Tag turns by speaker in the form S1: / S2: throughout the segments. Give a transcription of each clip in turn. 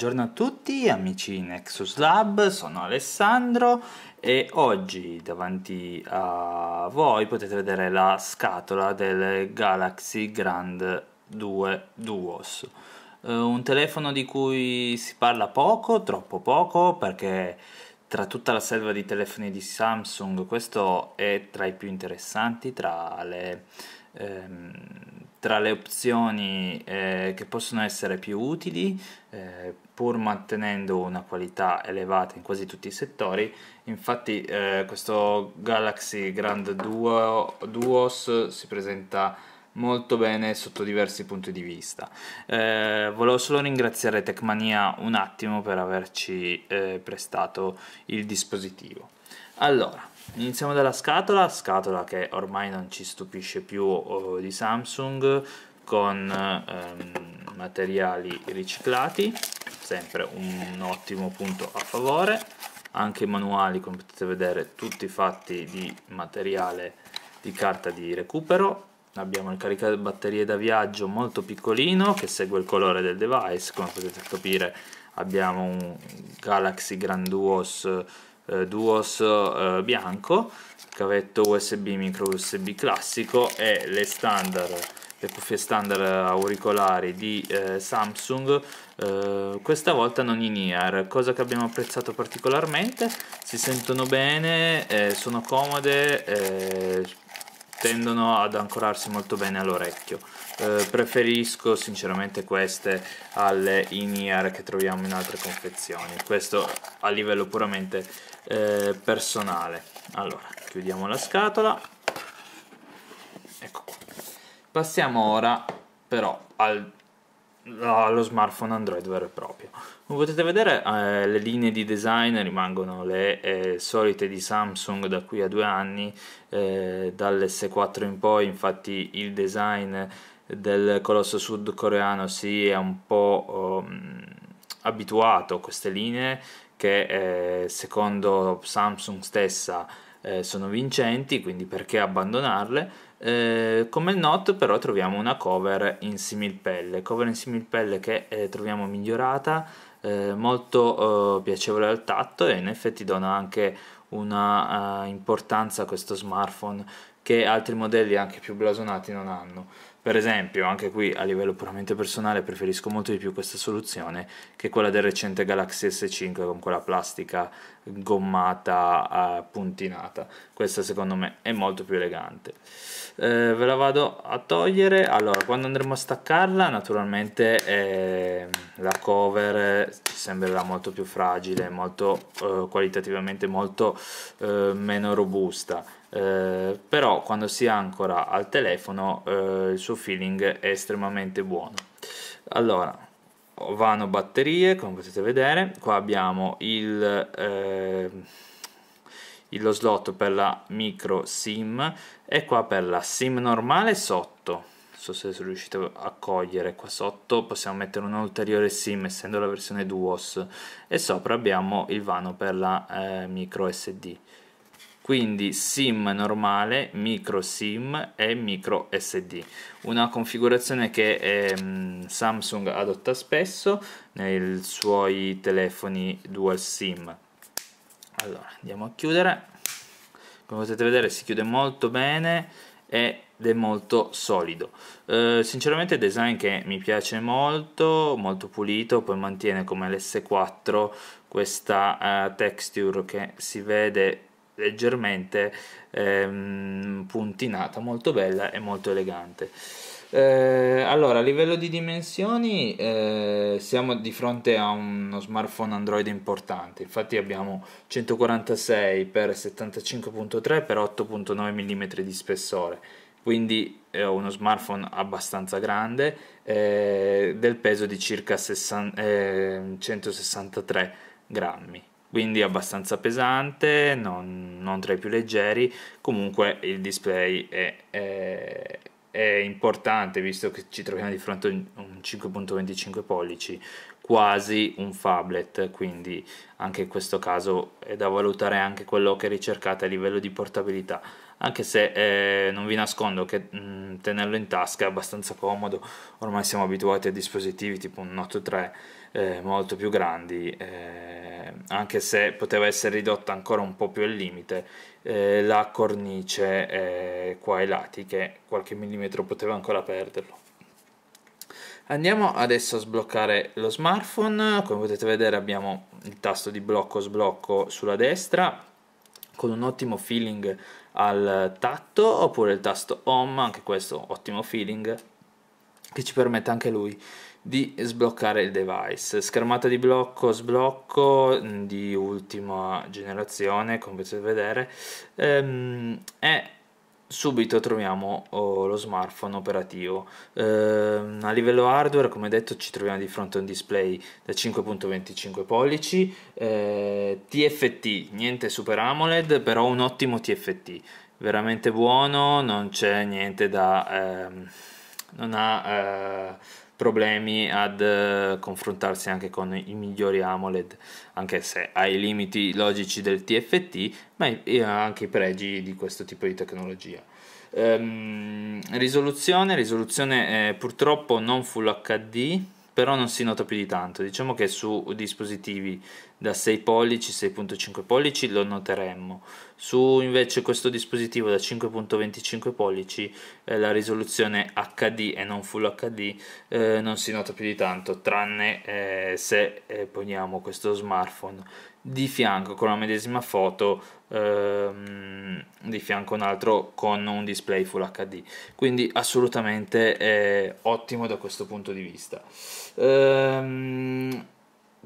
S1: Buongiorno a tutti amici Nexus Lab, sono Alessandro e oggi davanti a voi potete vedere la scatola del Galaxy Grand 2 Duos eh, un telefono di cui si parla poco, troppo poco, perché tra tutta la selva di telefoni di Samsung questo è tra i più interessanti, tra le ehm, tra le opzioni eh, che possono essere più utili, eh, pur mantenendo una qualità elevata in quasi tutti i settori. Infatti eh, questo Galaxy Grand Duo, Duos si presenta molto bene sotto diversi punti di vista. Eh, volevo solo ringraziare Tecmania un attimo per averci eh, prestato il dispositivo. Allora, Iniziamo dalla scatola, scatola che ormai non ci stupisce più oh, di Samsung con ehm, materiali riciclati, sempre un, un ottimo punto a favore, anche i manuali come potete vedere tutti fatti di materiale di carta di recupero, abbiamo il caricabatterie da viaggio molto piccolino che segue il colore del device, come potete capire abbiamo un Galaxy Grand Duos eh, Duos eh, bianco, cavetto USB micro USB classico e le standard le cuffie standard auricolari di eh, Samsung eh, questa volta non in ear cosa che abbiamo apprezzato particolarmente si sentono bene eh, sono comode eh, tendono ad ancorarsi molto bene all'orecchio eh, preferisco sinceramente queste alle in ear che troviamo in altre confezioni questo a livello puramente eh, personale. Allora, chiudiamo la scatola. Ecco qua. Passiamo ora però al allo smartphone Android vero e proprio. Come potete vedere eh, le linee di design rimangono le eh, solite di Samsung da qui a due anni, eh, dall'S4 in poi infatti il design del colosso sudcoreano si è un po' um, abituato a queste linee che eh, secondo Samsung stessa eh, sono vincenti, quindi perché abbandonarle? Eh, come il Note però troviamo una cover in similpelle, cover in similpelle che eh, troviamo migliorata, eh, molto eh, piacevole al tatto e in effetti dona anche una importanza a questo smartphone che altri modelli anche più blasonati non hanno. Per esempio, anche qui a livello puramente personale preferisco molto di più questa soluzione che quella del recente Galaxy S5 con quella plastica gommata eh, puntinata. Questa secondo me è molto più elegante. Eh, ve la vado a togliere. Allora, quando andremo a staccarla, naturalmente eh, la cover ci eh, sembrerà molto più fragile, molto eh, qualitativamente molto eh, meno robusta eh, però quando si ancora al telefono eh, il suo feeling è estremamente buono allora vano batterie come potete vedere qua abbiamo il, eh, lo slot per la micro sim e qua per la sim normale sotto non so se riuscite a cogliere qua sotto possiamo mettere un ulteriore sim essendo la versione duos e sopra abbiamo il vano per la eh, micro sd quindi sim normale, micro sim e micro sd una configurazione che eh, Samsung adotta spesso nei suoi telefoni dual sim allora andiamo a chiudere come potete vedere si chiude molto bene ed è molto solido eh, sinceramente design che mi piace molto molto pulito poi mantiene come l'S4 questa eh, texture che si vede leggermente ehm, puntinata, molto bella e molto elegante. Eh, allora, a livello di dimensioni eh, siamo di fronte a uno smartphone Android importante, infatti abbiamo 146 x 75.3 x 8.9 mm di spessore, quindi è uno smartphone abbastanza grande eh, del peso di circa 60, 163 eh, grammi quindi abbastanza pesante, non, non, tra i più leggeri, comunque il display è, è, è, importante visto che ci troviamo di fronte a un 5.25 pollici, quasi un phablet, quindi anche in questo caso è da valutare anche quello che ricercate a livello di portabilità anche se eh, non vi nascondo che mh, mm, tenerlo in tasca è abbastanza comodo, ormai siamo abituati a dispositivi tipo un Note 3 eh, molto più grandi, eh, anche se poteva essere ridotta ancora un po' più al limite eh, la cornice eh, qua ai lati che qualche millimetro poteva ancora perderlo. Andiamo adesso a sbloccare lo smartphone, come potete vedere abbiamo il tasto di blocco-sblocco sulla destra, con un ottimo feeling al tatto oppure il tasto home, anche questo ottimo feeling che ci permette anche lui di sbloccare il device schermata di blocco sblocco mm, di ultima generazione come potete vedere ehm, è subito troviamo oh, lo smartphone operativo. Eh, a livello hardware, come detto, ci troviamo di fronte a un display da 5.25 pollici, eh, TFT, niente Super AMOLED, però un ottimo TFT, veramente buono, non c'è niente da... Ehm, non ha... Eh, problemi ad eh, confrontarsi anche con i migliori AMOLED, anche se ha i limiti logici del TFT, ma ha eh, anche i pregi di questo tipo di tecnologia. Ehm, risoluzione, risoluzione eh, purtroppo non Full HD, però non si nota più di tanto diciamo che su dispositivi da 6 pollici 6.5 pollici lo noteremmo su invece questo dispositivo da 5.25 pollici eh, la risoluzione HD e non full HD eh, non si nota più di tanto tranne eh, se eh, poniamo questo smartphone di fianco con la medesima foto ehm, di fianco un altro con un display Full HD quindi assolutamente è ottimo da questo punto di vista ehm,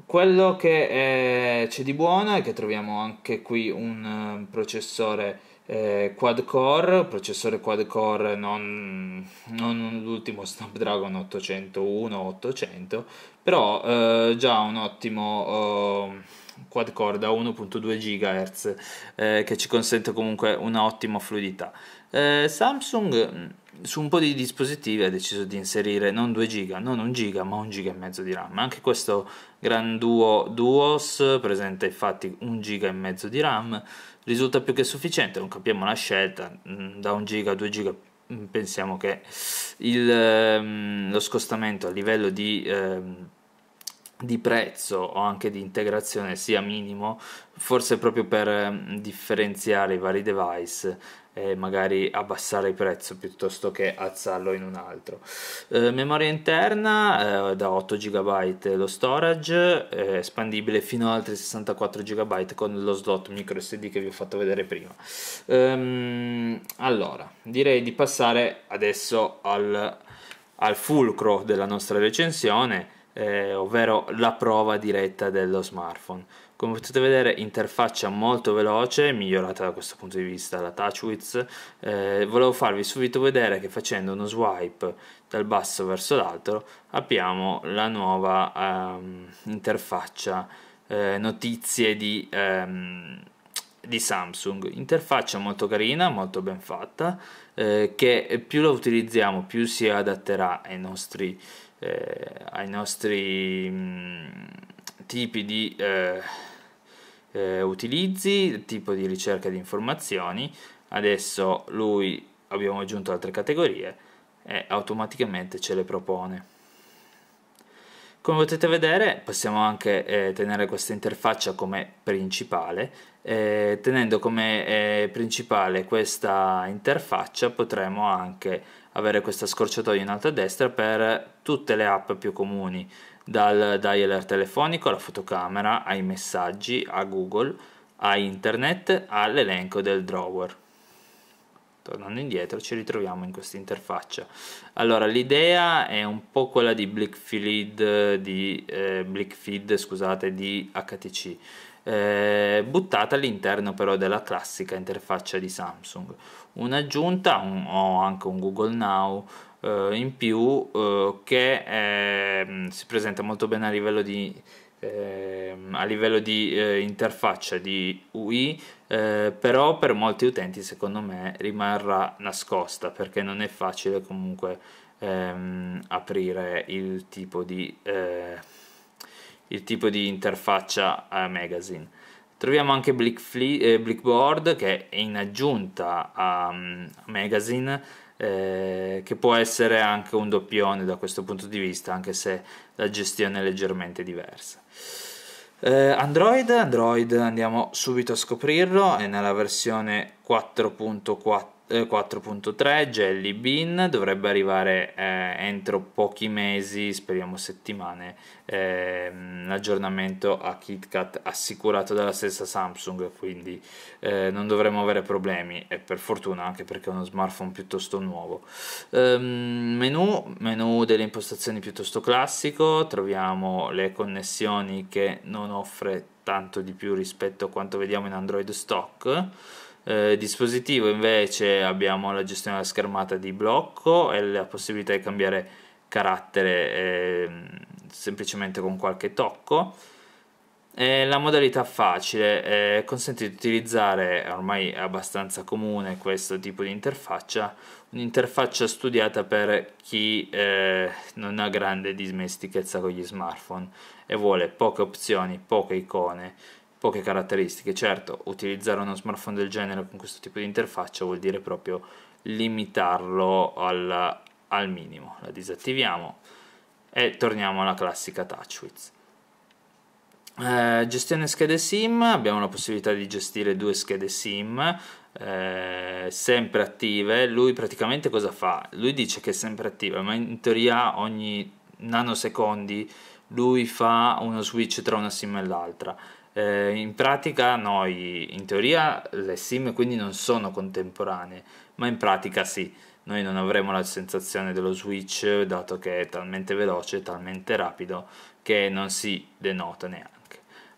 S1: quello che c'è di buono è che troviamo anche qui un ehm, processore eh, quad core, processore quad core non, non l'ultimo Snapdragon 801 800, però eh, già un ottimo eh, quad corda 1.2 GHz eh, che ci consente comunque un'ottima fluidità. Eh, Samsung mm, su un po' di dispositivi ha deciso di inserire non 2 GB, non 1 GB, ma 1 GB e mezzo di RAM. Anche questo Gran Duo Duos presenta infatti 1 GB e mezzo di RAM, risulta più che sufficiente, non capiamo la scelta, mm, da 1 GB a 2 GB pensiamo che il, ehm, lo scostamento a livello di... Eh, di prezzo o anche di integrazione sia minimo, forse proprio per ehm, differenziare i vari device e magari abbassare il prezzo piuttosto che alzarlo in un altro. Eh, memoria interna eh, da 8 GB lo storage, eh, espandibile fino ad altri 64 GB con lo slot micro SD che vi ho fatto vedere prima. Ehm, allora, direi di passare adesso al, al fulcro della nostra recensione eh, ovvero la prova diretta dello smartphone. Come potete vedere interfaccia molto veloce, migliorata da questo punto di vista la TouchWiz, eh, volevo farvi subito vedere che facendo uno swipe dal basso verso l'alto abbiamo la nuova ehm, interfaccia eh, notizie di, ehm, di, Samsung, interfaccia molto carina, molto ben fatta, eh, che più la utilizziamo più si adatterà ai nostri eh, ai nostri mh, tipi di eh, eh, utilizzi, tipo di ricerca di informazioni. Adesso lui abbiamo aggiunto altre categorie e automaticamente ce le propone. Come potete vedere possiamo anche eh, tenere questa interfaccia come principale, eh, tenendo come eh, principale questa interfaccia potremo anche avere questa scorciatoia in alto a destra per tutte le app più comuni, dal dialer telefonico alla fotocamera, ai messaggi, a Google, a internet, all'elenco del drawer. Tornando indietro ci ritroviamo in questa interfaccia. Allora l'idea è un po' quella di Blickfeed, di, eh, Blickfeed scusate, di HTC eh, buttata all'interno però della classica interfaccia di Samsung. Un'aggiunta, un, ho anche un Google Now eh, in più eh, che è, mm, si presenta molto bene a livello di ehm, a livello di eh, interfaccia di UI, eh, però per molti utenti secondo me rimarrà nascosta perché non è facile comunque ehm, aprire il tipo di eh, il tipo di interfaccia a magazine. Troviamo anche eh, Blickboard che è in aggiunta mm, a Magazine eh, che può essere anche un doppione da questo punto di vista anche se la gestione è leggermente diversa. Eh, Android, Android andiamo subito a scoprirlo, è nella versione 4.4 4.3 eh, Jelly Bean dovrebbe arrivare eh, entro pochi mesi, speriamo settimane, ehm, l'aggiornamento a KitKat assicurato dalla stessa Samsung, quindi eh, non dovremmo avere problemi e per fortuna anche perché è uno smartphone piuttosto nuovo. Ehm, menu, menu delle impostazioni piuttosto classico, troviamo le connessioni che non offre tanto di più rispetto a quanto vediamo in Android stock eh, dispositivo invece abbiamo la gestione della schermata di blocco e la possibilità di cambiare carattere eh, semplicemente con qualche tocco. E la modalità facile eh, consente di utilizzare, ormai è abbastanza comune questo tipo di interfaccia, un'interfaccia studiata per chi eh, non ha grande dismestichezza con gli smartphone e vuole poche opzioni, poche icone poche caratteristiche. Certo, utilizzare uno smartphone del genere con questo tipo di interfaccia vuol dire proprio limitarlo al, al minimo. La disattiviamo e torniamo alla classica TouchWiz. Eh, gestione schede SIM, abbiamo la possibilità di gestire due schede SIM eh, sempre attive. Lui praticamente cosa fa? Lui dice che è sempre attiva, ma in teoria ogni nanosecondi lui fa uno switch tra una SIM e l'altra eh, in pratica noi, in teoria, le sim quindi non sono contemporanee, ma in pratica sì. Noi non avremo la sensazione dello switch dato che è talmente veloce, talmente rapido che non si denota neanche.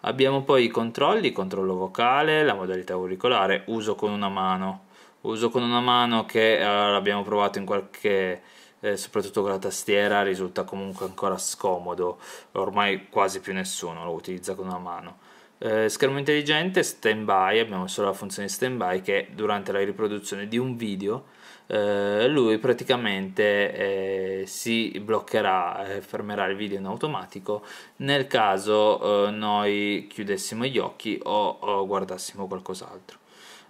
S1: Abbiamo poi i controlli, controllo vocale, la modalità auricolare, uso con una mano. Uso con una mano che eh, l'abbiamo provato in qualche eh, soprattutto con la tastiera risulta comunque ancora scomodo ormai quasi più nessuno lo utilizza con una mano eh, schermo intelligente stand by, abbiamo solo la funzione stand by che durante la riproduzione di un video eh, lui praticamente eh, si bloccherà, eh, fermerà il video in automatico nel caso eh, noi chiudessimo gli occhi o, o guardassimo qualcos'altro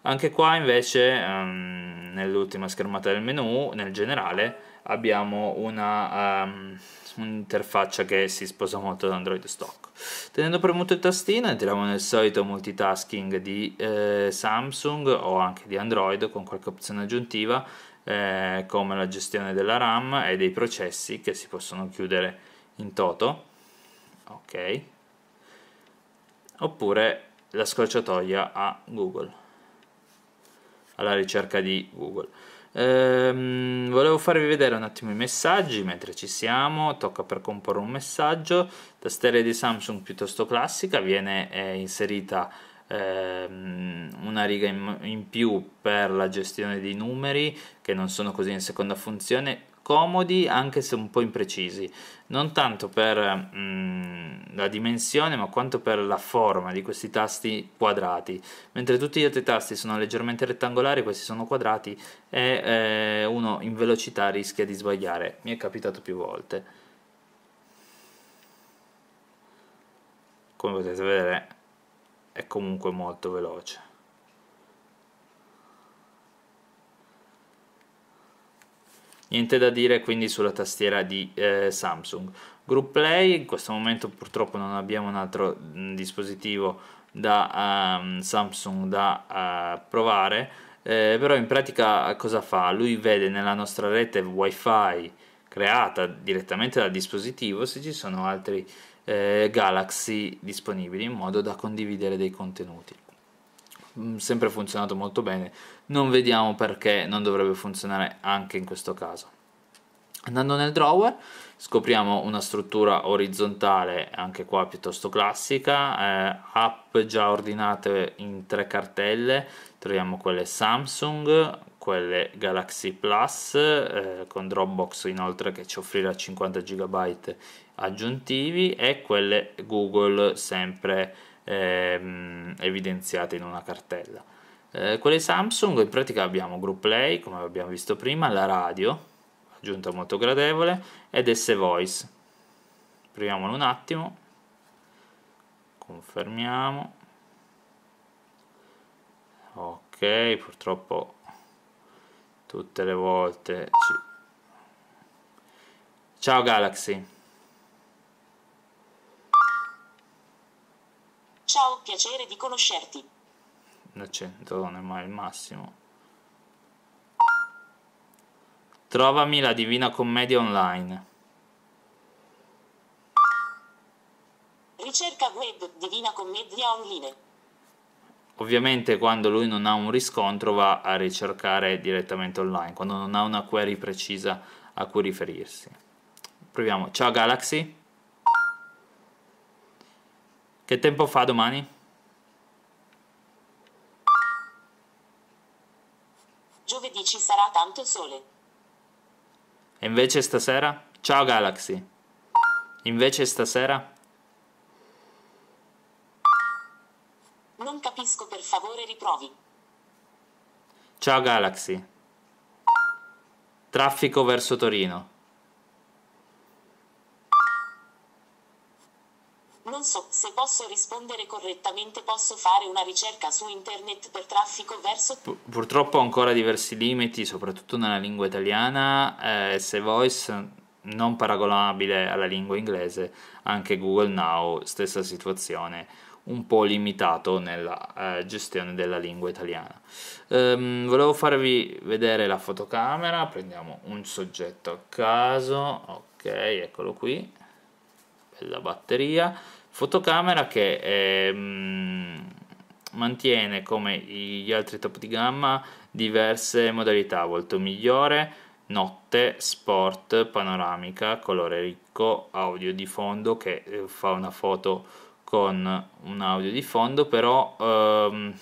S1: anche qua invece um, nell'ultima schermata del menu nel generale abbiamo ehm, un'interfaccia um, un che si sposa molto ad Android stock tenendo premuto il tastino entriamo nel solito multitasking di eh, Samsung o anche di Android con qualche opzione aggiuntiva eh, come la gestione della RAM e dei processi che si possono chiudere in toto ok oppure la scorciatoia a Google alla ricerca di Google. Ehm, volevo farvi vedere un attimo i messaggi mentre ci siamo. Tocca per comporre un messaggio. Tastiera di Samsung piuttosto classica, viene eh, inserita ehm, una riga in, più per la gestione dei numeri che non sono così in seconda funzione comodi anche se un po' imprecisi non tanto per mh, mm, la dimensione ma quanto per la forma di questi tasti quadrati mentre tutti gli altri tasti sono leggermente rettangolari questi sono quadrati e eh, uno in velocità rischia di sbagliare mi è capitato più volte come potete vedere è comunque molto veloce Niente da dire quindi sulla tastiera di eh, Samsung. Group Play, in questo momento purtroppo non abbiamo un altro dispositivo da um, Samsung da uh, provare, eh, però in pratica cosa fa? Lui vede nella nostra rete wifi creata direttamente dal dispositivo se ci sono altri eh, Galaxy disponibili in modo da condividere dei contenuti. Mm, sempre funzionato molto bene, non vediamo perché non dovrebbe funzionare anche in questo caso. Andando nel drawer scopriamo una struttura orizzontale, anche qua piuttosto classica, eh, app già ordinate in tre cartelle, troviamo quelle Samsung, quelle Galaxy Plus eh, con Dropbox inoltre che ci offrirà 50 GB aggiuntivi e quelle Google sempre ehm, evidenziate in una cartella. Eh, quelle Samsung in pratica abbiamo Group Play, come abbiamo visto prima, la radio, aggiunta molto gradevole, ed S Voice. Proviamolo un attimo, confermiamo. Ok, purtroppo tutte le volte ci... Ciao Galaxy. Ciao, piacere di conoscerti. L'accento non è mai il massimo. Trovami la Divina Commedia online. Ricerca web Divina Commedia online. Ovviamente quando lui non ha un riscontro va a ricercare direttamente online, quando non ha una query precisa a cui riferirsi. Proviamo. Ciao Galaxy. Che tempo fa domani? Giovedì ci sarà tanto sole. E invece stasera? Ciao Galaxy. Invece stasera? Non capisco, per favore riprovi. Ciao Galaxy. Traffico verso Torino. Non so se posso rispondere correttamente, posso fare una ricerca su internet per traffico verso... P- purtroppo ancora diversi limiti, soprattutto nella lingua italiana, eh, se voice non paragonabile alla lingua inglese, anche Google Now, stessa situazione, un po' limitato nella eh, gestione della lingua italiana. Ehm, volevo farvi vedere la fotocamera, prendiamo un soggetto a caso, ok, eccolo qui, bella batteria. Fotocamera che è, ehm, mantiene come gli altri top di gamma diverse modalità, volto migliore, notte, sport, panoramica, colore ricco, audio di fondo che eh, fa una foto con un audio di fondo, però ehm,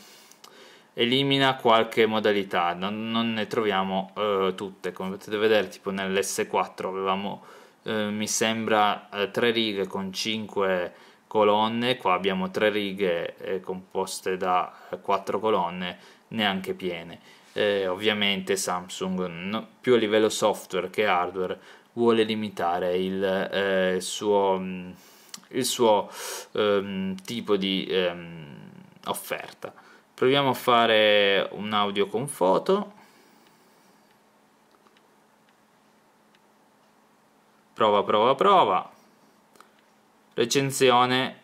S1: elimina qualche modalità, non, non ne troviamo eh, tutte, come potete vedere tipo nell'S4 avevamo eh, mi sembra eh, tre righe con 5 colonne, qua abbiamo tre righe eh, composte da eh, quattro colonne neanche piene. Eh, ovviamente Samsung no, più a livello software che hardware vuole limitare il, eh, suo, mm, il suo ehm, tipo di ehm, offerta. Proviamo a fare un audio con foto. Prova, prova, prova recensione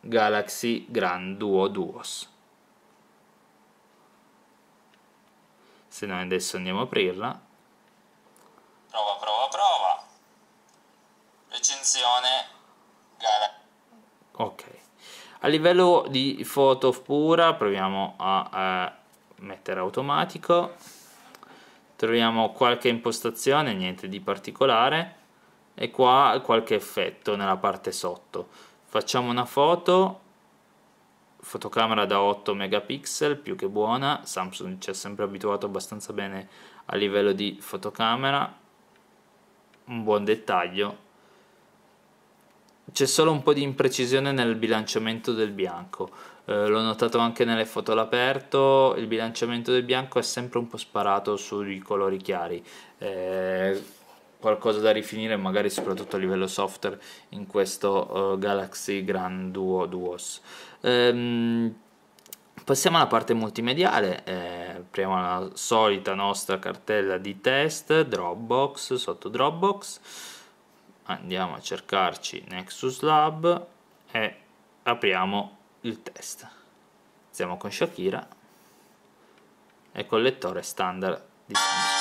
S1: Galaxy Grand Duo Duos. Se noi adesso andiamo a aprirla. Prova, prova, prova. Recensione Galaxy. Ok. A livello di foto pura, proviamo a, a mettere automatico. Troviamo qualche impostazione, niente di particolare e qua qualche effetto nella parte sotto facciamo una foto fotocamera da 8 megapixel più che buona Samsung ci ha sempre abituato abbastanza bene a livello di fotocamera un buon dettaglio c'è solo un po' di imprecisione nel bilanciamento del bianco eh, l'ho notato anche nelle foto all'aperto il bilanciamento del bianco è sempre un po' sparato sui colori chiari eh, qualcosa da rifinire magari soprattutto a livello software in questo uh, Galaxy Grand Duo Duos ehm, passiamo alla parte multimediale eh, apriamo la solita nostra cartella di test Dropbox sotto Dropbox andiamo a cercarci Nexus Lab e apriamo il test siamo con Shakira e col lettore standard di Samsung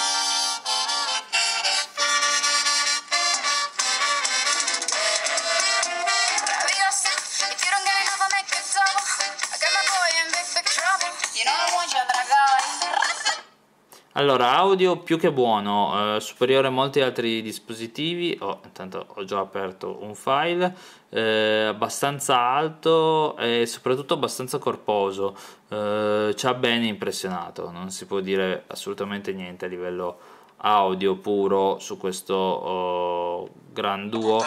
S1: Allora, audio più che buono, eh, superiore a molti altri dispositivi. Oh, intanto ho già aperto un file. Eh, abbastanza alto e soprattutto abbastanza corposo. Eh, ci ha bene impressionato, non si può dire assolutamente niente a livello audio puro su questo oh, gran duo.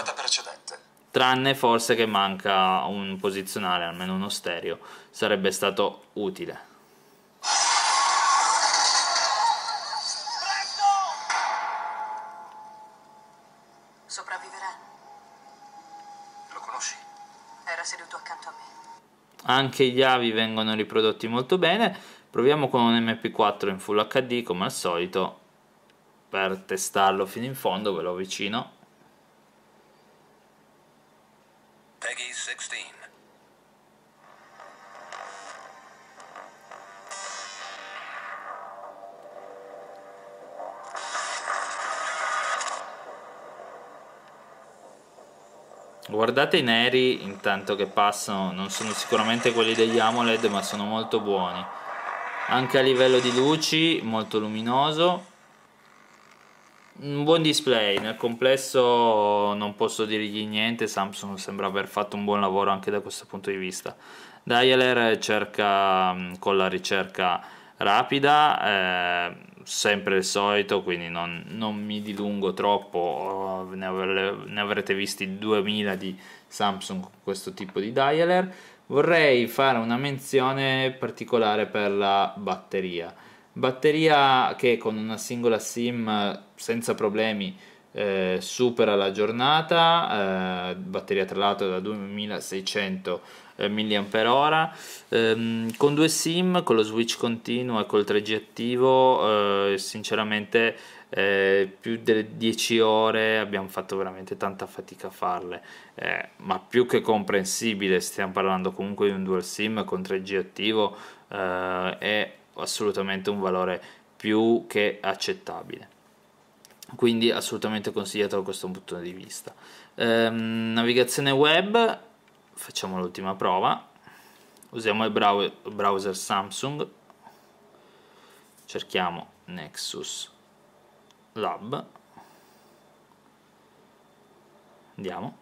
S1: Tranne forse che manca un posizionale, almeno uno stereo, sarebbe stato utile. anche gli avi vengono riprodotti molto bene proviamo con un mp4 in full hd come al solito per testarlo fino in fondo ve lo avvicino Guardate i neri intanto che passano, non sono sicuramente quelli degli AMOLED ma sono molto buoni. Anche a livello di luci, molto luminoso. Un buon display, nel complesso non posso dirgli niente, Samsung sembra aver fatto un buon lavoro anche da questo punto di vista. Dialer cerca mm, con la ricerca rapida. Eh, sempre il solito, quindi non, non mi dilungo troppo, oh, ne, avre, ne, avrete visti 2000 di Samsung con questo tipo di dialer. Vorrei fare una menzione particolare per la batteria. Batteria che con una singola SIM eh, senza problemi eh, supera la giornata, eh, batteria tra l'altro da 2600 eh, mAh, ehm, con due SIM, con lo switch continuo e col 3G attivo, eh, sinceramente eh, più delle 10 ore abbiamo fatto veramente tanta fatica a farle, eh, ma più che comprensibile, stiamo parlando comunque di un dual SIM con 3G attivo, è assolutamente un valore più che accettabile quindi assolutamente consigliato da questo punto di vista ehm, navigazione web facciamo l'ultima prova usiamo il browser Samsung cerchiamo Nexus Lab andiamo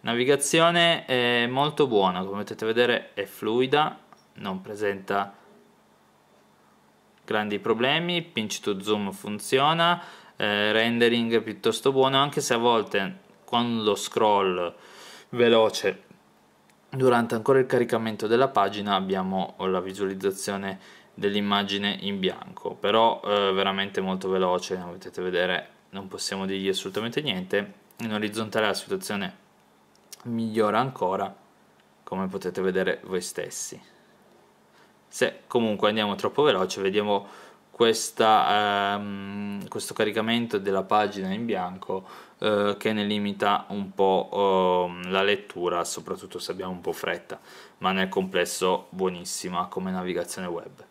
S1: navigazione è eh, molto buona come potete vedere è fluida non presenta grandi problemi, pinch to zoom funziona, eh, rendering piuttosto buono, anche se a volte con lo scroll veloce durante ancora il caricamento della pagina abbiamo la visualizzazione dell'immagine in bianco, però eh, veramente molto veloce, come potete vedere non possiamo dirgli assolutamente niente, in orizzontale la situazione migliora ancora come potete vedere voi stessi se comunque andiamo troppo veloce vediamo questa, ehm, questo caricamento della pagina in bianco eh, che ne limita un po' eh, la lettura soprattutto se abbiamo un po' fretta ma nel complesso buonissima come navigazione web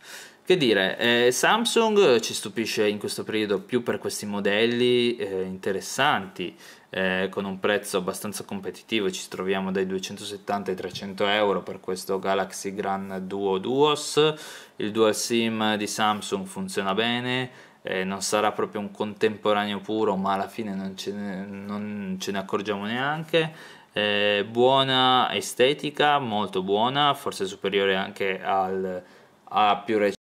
S1: che dire, eh, Samsung ci stupisce in questo periodo più per questi modelli eh, interessanti eh, con un prezzo abbastanza competitivo, ci troviamo dai 270 ai 300 euro per questo Galaxy Gran Duo Duos, il dual SIM di Samsung funziona bene, eh, non sarà proprio un contemporaneo puro ma alla fine non ce ne, non ce ne accorgiamo neanche, eh, buona estetica, molto buona, forse superiore anche al, a più recente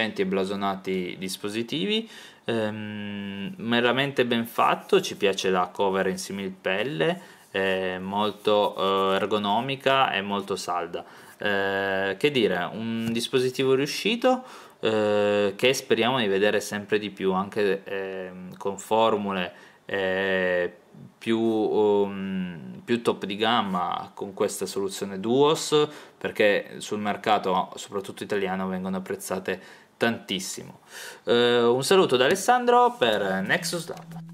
S1: e blasonati dispositivi ehm, meramente ben fatto ci piace la cover in similpelle eh, molto ergonomica e molto salda eh, che dire un dispositivo riuscito eh, che speriamo di vedere sempre di più anche ehm, con formule eh, più, um, più, top di gamma con questa soluzione Duos perché sul mercato soprattutto italiano vengono apprezzate tantissimo. Uh, un saluto da Alessandro per Nexus Lab.